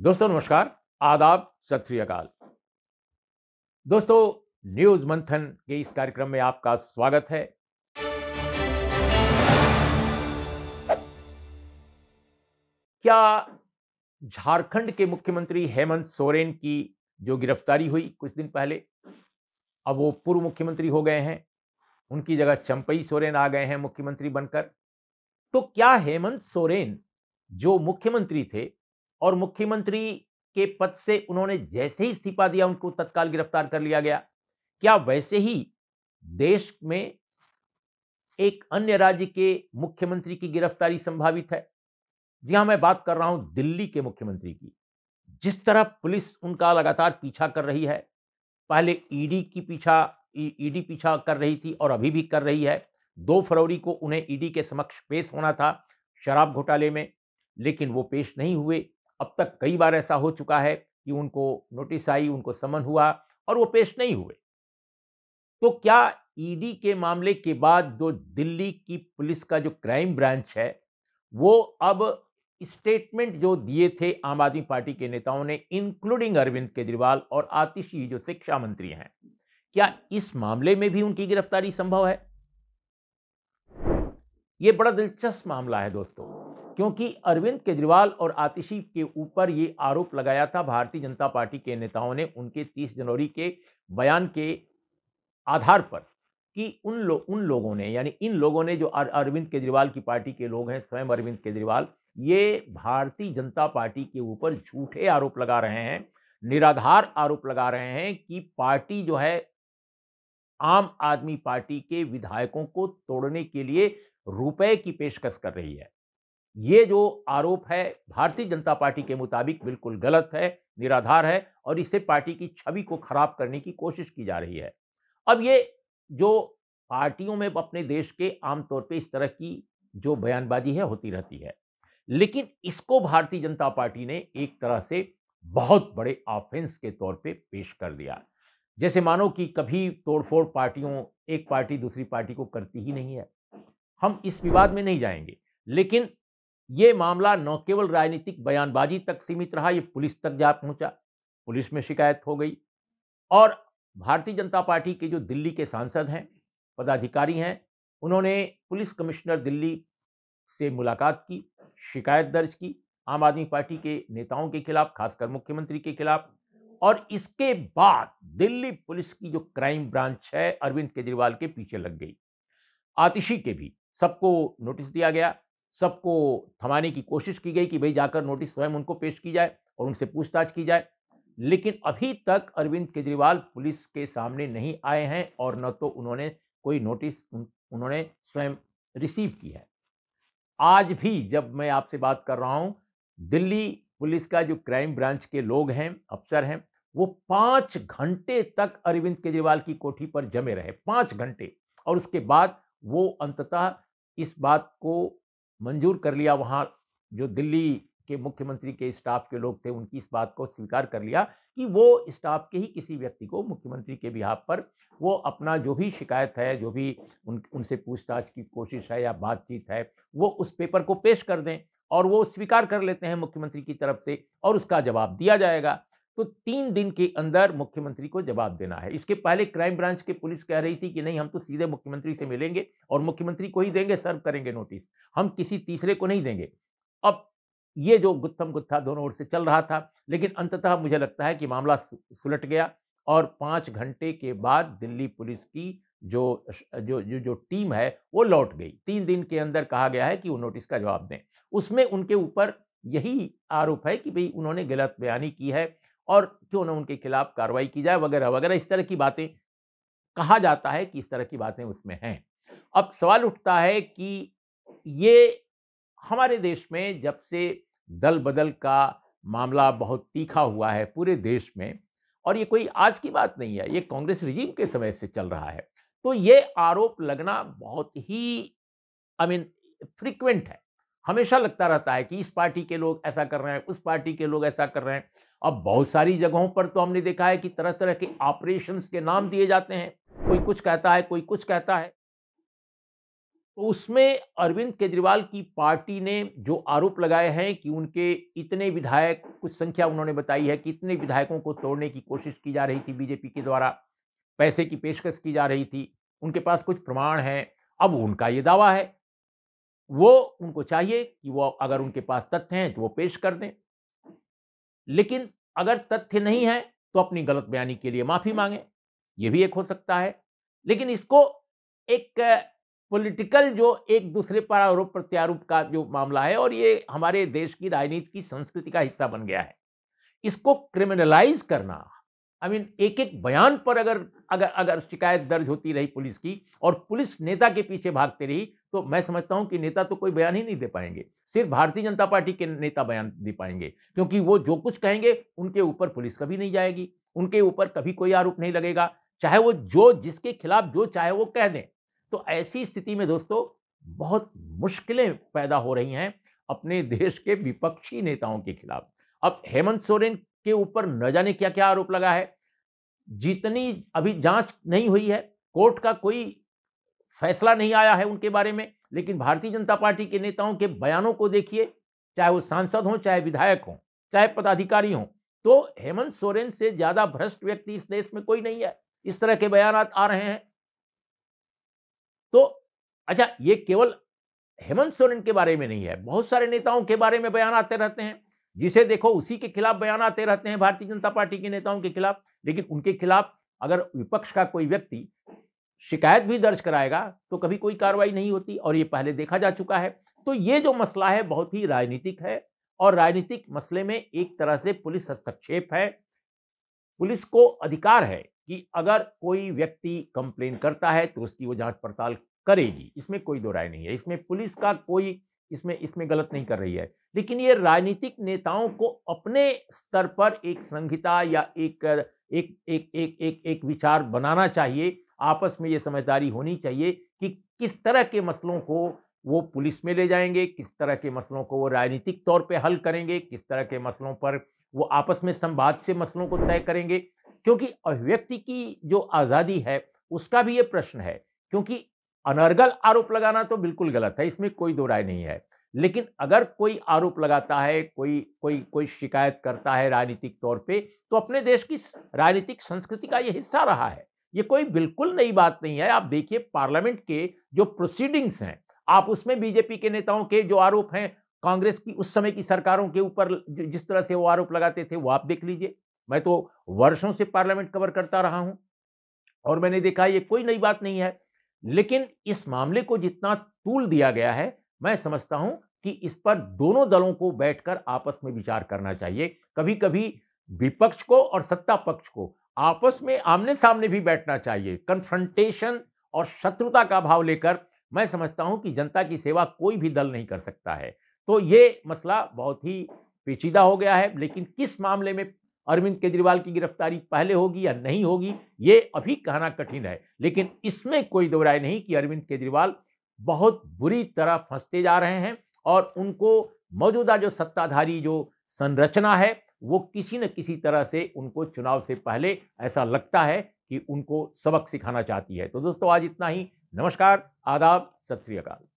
दोस्तों नमस्कार आदाब सत श्रीकाल दोस्तों न्यूज मंथन के इस कार्यक्रम में आपका स्वागत है क्या झारखंड के मुख्यमंत्री हेमंत सोरेन की जो गिरफ्तारी हुई कुछ दिन पहले अब वो पूर्व मुख्यमंत्री हो गए हैं उनकी जगह चंपई सोरेन आ गए हैं मुख्यमंत्री बनकर तो क्या हेमंत सोरेन जो मुख्यमंत्री थे और मुख्यमंत्री के पद से उन्होंने जैसे ही इस्तीफा दिया उनको तत्काल गिरफ्तार कर लिया गया क्या वैसे ही देश में एक अन्य राज्य के मुख्यमंत्री की गिरफ्तारी संभावित है जी हाँ मैं बात कर रहा हूं दिल्ली के मुख्यमंत्री की जिस तरह पुलिस उनका लगातार पीछा कर रही है पहले ईडी की पीछा ईडी पीछा कर रही थी और अभी भी कर रही है दो फरवरी को उन्हें ईडी के समक्ष पेश होना था शराब घोटाले में लेकिन वो पेश नहीं हुए अब तक कई बार ऐसा हो चुका है कि उनको नोटिस आई उनको समन हुआ और वो पेश नहीं हुए तो क्या ईडी के मामले के बाद जो दिल्ली की पुलिस का जो क्राइम ब्रांच है वो अब स्टेटमेंट जो दिए थे आम आदमी पार्टी के नेताओं ने इंक्लूडिंग अरविंद केजरीवाल और आतिशी जो शिक्षा मंत्री हैं क्या इस मामले में भी उनकी गिरफ्तारी संभव है यह बड़ा दिलचस्प मामला है दोस्तों क्योंकि अरविंद केजरीवाल और आतिशी के ऊपर ये आरोप लगाया था भारतीय जनता पार्टी के नेताओं ने उनके 30 जनवरी के बयान के आधार पर कि उन लोग उन लोगों ने यानी इन लोगों ने जो अरविंद केजरीवाल की पार्टी के लोग हैं स्वयं अरविंद केजरीवाल ये भारतीय जनता पार्टी के ऊपर झूठे आरोप लगा रहे हैं निराधार आरोप लगा रहे हैं कि पार्टी जो है आम आदमी पार्टी के विधायकों को तोड़ने के लिए रुपए की पेशकश कर रही है ये जो आरोप है भारतीय जनता पार्टी के मुताबिक बिल्कुल गलत है निराधार है और इससे पार्टी की छवि को खराब करने की कोशिश की जा रही है अब ये जो पार्टियों में अपने देश के आमतौर पे इस तरह की जो बयानबाजी है होती रहती है लेकिन इसको भारतीय जनता पार्टी ने एक तरह से बहुत बड़े ऑफेंस के तौर पे पेश कर दिया जैसे मानो कि कभी तोड़फोड़ पार्टियों एक पार्टी दूसरी पार्टी को करती ही नहीं है हम इस विवाद में नहीं जाएंगे लेकिन ये मामला न केवल राजनीतिक बयानबाजी तक सीमित रहा ये पुलिस तक जा पहुंचा पुलिस में शिकायत हो गई और भारतीय जनता पार्टी के जो दिल्ली के सांसद हैं पदाधिकारी हैं उन्होंने पुलिस कमिश्नर दिल्ली से मुलाकात की शिकायत दर्ज की आम आदमी पार्टी के नेताओं के खिलाफ खासकर मुख्यमंत्री के खिलाफ और इसके बाद दिल्ली पुलिस की जो क्राइम ब्रांच है अरविंद केजरीवाल के पीछे लग गई आतिशी के भी सबको नोटिस दिया गया सबको थमाने की कोशिश की गई कि भाई जाकर नोटिस स्वयं उनको पेश की जाए और उनसे पूछताछ की जाए लेकिन अभी तक अरविंद केजरीवाल पुलिस के सामने नहीं आए हैं और न तो उन्होंने कोई नोटिस उन, उन्होंने स्वयं रिसीव की है आज भी जब मैं आपसे बात कर रहा हूँ दिल्ली पुलिस का जो क्राइम ब्रांच के लोग हैं अफसर हैं वो पाँच घंटे तक अरविंद केजरीवाल की कोठी पर जमे रहे पाँच घंटे और उसके बाद वो अंततः इस बात को मंजूर कर लिया वहाँ जो दिल्ली के मुख्यमंत्री के स्टाफ के लोग थे उनकी इस बात को स्वीकार कर लिया कि वो स्टाफ के ही किसी व्यक्ति को मुख्यमंत्री के बिहार पर वो अपना जो भी शिकायत है जो भी उन उनसे पूछताछ की कोशिश है या बातचीत है वो उस पेपर को पेश कर दें और वो स्वीकार कर लेते हैं मुख्यमंत्री की तरफ से और उसका जवाब दिया जाएगा तो तीन दिन के अंदर मुख्यमंत्री को जवाब देना है इसके पहले क्राइम ब्रांच के पुलिस कह रही थी कि नहीं हम तो सीधे मुख्यमंत्री से मिलेंगे और मुख्यमंत्री को ही देंगे सर्व करेंगे नोटिस हम किसी तीसरे को नहीं देंगे अब ये जो गुत्थम गुत्था दोनों ओर से चल रहा था लेकिन अंततः मुझे लगता है कि मामला सुलट गया और पाँच घंटे के बाद दिल्ली पुलिस की जो जो जो जो टीम है वो लौट गई तीन दिन के अंदर कहा गया है कि वो नोटिस का जवाब दें उसमें उनके ऊपर यही आरोप है कि भाई उन्होंने गलत बयानी की है और क्यों ना उनके खिलाफ कार्रवाई की जाए वगैरह वगैरह इस तरह की बातें कहा जाता है कि इस तरह की बातें उसमें हैं अब सवाल उठता है कि ये हमारे देश में जब से दल बदल का मामला बहुत तीखा हुआ है पूरे देश में और ये कोई आज की बात नहीं है ये कांग्रेस रिजीम के समय से चल रहा है तो ये आरोप लगना बहुत ही आई मीन फ्रिक्वेंट है हमेशा लगता रहता है कि इस पार्टी के लोग ऐसा कर रहे हैं उस पार्टी के लोग ऐसा कर रहे हैं अब बहुत सारी जगहों पर तो हमने देखा है कि तरह तरह के ऑपरेशंस के नाम दिए जाते हैं कोई कुछ कहता है कोई कुछ कहता है तो उसमें अरविंद केजरीवाल की पार्टी ने जो आरोप लगाए हैं कि उनके इतने विधायक कुछ संख्या उन्होंने बताई है कि इतने विधायकों को तोड़ने की कोशिश की जा रही थी बीजेपी के द्वारा पैसे की पेशकश की जा रही थी उनके पास कुछ प्रमाण हैं अब उनका ये दावा है वो उनको चाहिए कि वो अगर उनके पास तथ्य हैं तो वो पेश कर दें लेकिन अगर तथ्य नहीं है तो अपनी गलत बयानी के लिए माफ़ी मांगें ये भी एक हो सकता है लेकिन इसको एक पॉलिटिकल जो एक दूसरे पर आरोप प्रत्यारोप का जो मामला है और ये हमारे देश की राजनीति की संस्कृति का हिस्सा बन गया है इसको क्रिमिनलाइज करना आई मीन एक एक बयान पर अगर अगर अगर शिकायत दर्ज होती रही पुलिस की और पुलिस नेता के पीछे भागते रही तो मैं समझता हूं कि नेता तो कोई बयान ही नहीं दे पाएंगे सिर्फ भारतीय जनता पार्टी के नेता बयान दे पाएंगे क्योंकि वो जो कुछ कहेंगे उनके ऊपर पुलिस कभी नहीं जाएगी उनके ऊपर कभी कोई आरोप नहीं लगेगा चाहे वो जो जिसके खिलाफ जो चाहे वो कह दें तो ऐसी स्थिति में दोस्तों बहुत मुश्किलें पैदा हो रही हैं अपने देश के विपक्षी नेताओं के खिलाफ अब हेमंत सोरेन के ऊपर न जाने क्या क्या आरोप लगा है जितनी अभी जांच नहीं हुई है कोर्ट का कोई फैसला नहीं आया है उनके बारे में लेकिन भारतीय जनता पार्टी के नेताओं के बयानों को देखिए चाहे वो सांसद हों चाहे विधायक हों चाहे पदाधिकारी हों तो हेमंत सोरेन से ज्यादा भ्रष्ट व्यक्ति इस देश में कोई नहीं है इस तरह के बयान आ रहे हैं तो अच्छा ये केवल हेमंत सोरेन के बारे में नहीं है बहुत सारे नेताओं के बारे में बयान आते रहते हैं जिसे देखो उसी के खिलाफ बयान आते रहते हैं भारतीय जनता पार्टी के नेताओं के खिलाफ लेकिन उनके खिलाफ अगर विपक्ष का कोई व्यक्ति शिकायत भी दर्ज कराएगा तो कभी कोई कार्रवाई नहीं होती और ये पहले देखा जा चुका है तो ये जो मसला है बहुत ही राजनीतिक है और राजनीतिक मसले में एक तरह से पुलिस हस्तक्षेप है पुलिस को अधिकार है कि अगर कोई व्यक्ति कंप्लेन करता है तो उसकी वो जांच पड़ताल करेगी इसमें कोई दो राय नहीं है इसमें पुलिस का कोई इसमें इसमें गलत नहीं कर रही है लेकिन ये राजनीतिक नेताओं को अपने स्तर पर एक संहिता या एक एक एक एक एक, एक विचार बनाना चाहिए आपस में ये समझदारी होनी चाहिए कि किस तरह के मसलों को वो पुलिस में ले जाएंगे किस तरह के मसलों को वो राजनीतिक तौर पे हल करेंगे किस तरह के मसलों पर वो आपस में संवाद से मसलों को तय करेंगे क्योंकि अभिव्यक्ति की जो आज़ादी है उसका भी ये प्रश्न है क्योंकि अनर्गल आरोप लगाना तो बिल्कुल गलत है इसमें कोई दो राय नहीं है लेकिन अगर कोई आरोप लगाता है कोई कोई कोई शिकायत करता है राजनीतिक तौर पे तो अपने देश की राजनीतिक संस्कृति का ये हिस्सा रहा है ये कोई बिल्कुल नई बात नहीं है आप देखिए पार्लियामेंट के जो प्रोसीडिंग्स हैं आप उसमें बीजेपी के नेताओं के जो आरोप हैं कांग्रेस की उस समय की सरकारों के ऊपर जिस तरह से वो आरोप लगाते थे वो आप देख लीजिए मैं तो वर्षों से पार्लियामेंट कवर करता रहा हूं और मैंने देखा ये कोई नई बात नहीं है लेकिन इस मामले को जितना तूल दिया गया है मैं समझता हूं कि इस पर दोनों दलों को बैठकर आपस में विचार करना चाहिए कभी कभी विपक्ष को और सत्ता पक्ष को आपस में आमने सामने भी बैठना चाहिए कन्फ्रंटेशन और शत्रुता का भाव लेकर मैं समझता हूं कि जनता की सेवा कोई भी दल नहीं कर सकता है तो ये मसला बहुत ही पेचीदा हो गया है लेकिन किस मामले में अरविंद केजरीवाल की गिरफ्तारी पहले होगी या नहीं होगी ये अभी कहना कठिन है लेकिन इसमें कोई दो राय नहीं कि अरविंद केजरीवाल बहुत बुरी तरह फंसते जा रहे हैं और उनको मौजूदा जो सत्ताधारी जो संरचना है वो किसी न किसी तरह से उनको चुनाव से पहले ऐसा लगता है कि उनको सबक सिखाना चाहती है तो दोस्तों आज इतना ही नमस्कार आदाब सत श्रीकाल